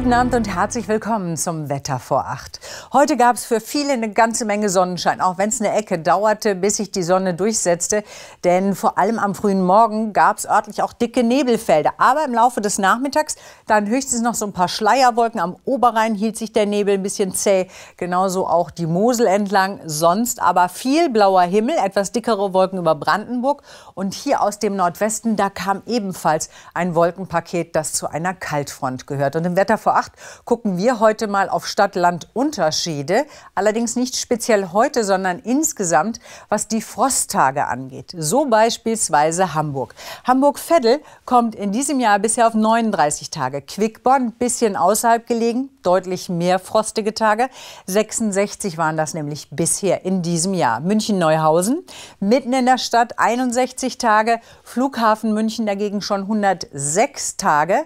Guten Abend und herzlich willkommen zum Wetter vor acht. Heute gab es für viele eine ganze Menge Sonnenschein, auch wenn es eine Ecke dauerte, bis sich die Sonne durchsetzte. Denn vor allem am frühen Morgen gab es örtlich auch dicke Nebelfelder. Aber im Laufe des Nachmittags dann höchstens noch so ein paar Schleierwolken. Am Oberrhein hielt sich der Nebel ein bisschen zäh, genauso auch die Mosel entlang. Sonst aber viel blauer Himmel, etwas dickere Wolken über Brandenburg. Und hier aus dem Nordwesten, da kam ebenfalls ein Wolkenpaket, das zu einer Kaltfront gehört. Und im Wetter vor vor acht gucken wir heute mal auf Stadt-Land-Unterschiede. Allerdings nicht speziell heute, sondern insgesamt, was die Frosttage angeht. So beispielsweise Hamburg. Hamburg-Veddel kommt in diesem Jahr bisher auf 39 Tage. Quickborn, bisschen außerhalb gelegen, deutlich mehr frostige Tage. 66 waren das nämlich bisher in diesem Jahr. München-Neuhausen, mitten in der Stadt 61 Tage. Flughafen München dagegen schon 106 Tage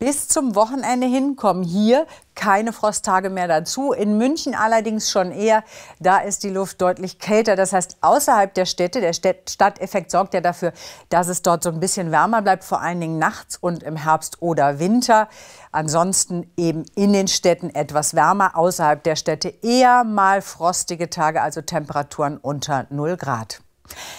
bis zum Wochenende hin kommen hier keine Frosttage mehr dazu. In München allerdings schon eher. Da ist die Luft deutlich kälter. Das heißt, außerhalb der Städte, der Stadteffekt sorgt ja dafür, dass es dort so ein bisschen wärmer bleibt, vor allen Dingen nachts und im Herbst oder Winter. Ansonsten eben in den Städten etwas wärmer, außerhalb der Städte eher mal frostige Tage, also Temperaturen unter 0 Grad.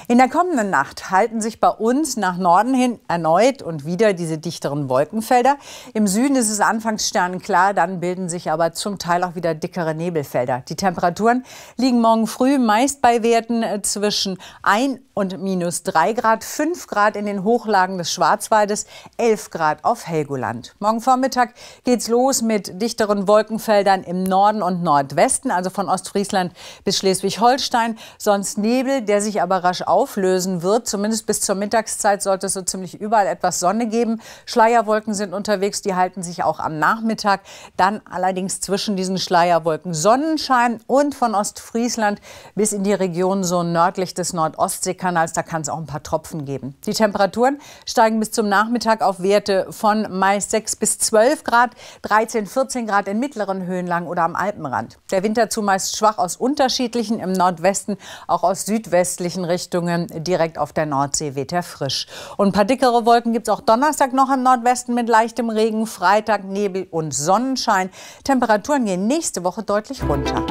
In der kommenden Nacht halten sich bei uns nach Norden hin erneut und wieder diese dichteren Wolkenfelder. Im Süden ist es anfangs sternklar, dann bilden sich aber zum Teil auch wieder dickere Nebelfelder. Die Temperaturen liegen morgen früh meist bei Werten äh, zwischen 1 und minus 3 Grad, 5 Grad in den Hochlagen des Schwarzwaldes, 11 Grad auf Helgoland. Morgen Vormittag geht's los mit dichteren Wolkenfeldern im Norden und Nordwesten, also von Ostfriesland bis Schleswig-Holstein. Sonst Nebel, der sich aber rasch auflösen wird. Zumindest bis zur Mittagszeit sollte es so ziemlich überall etwas Sonne geben. Schleierwolken sind unterwegs, die halten sich auch am Nachmittag. Dann allerdings zwischen diesen Schleierwolken Sonnenschein und von Ostfriesland bis in die Region so nördlich des Nordostseekanals. Da kann es auch ein paar Tropfen geben. Die Temperaturen steigen bis zum Nachmittag auf Werte von meist 6 bis 12 Grad, 13, 14 Grad in mittleren Höhenlagen oder am Alpenrand. Der Winter zumeist schwach aus unterschiedlichen, im Nordwesten, auch aus südwestlichen westlichen Richtungen. Direkt auf der Nordsee weht er frisch. Und ein paar dickere Wolken gibt es auch Donnerstag noch im Nordwesten mit leichtem Regen. Freitag Nebel und Sonnenschein. Temperaturen gehen nächste Woche deutlich runter.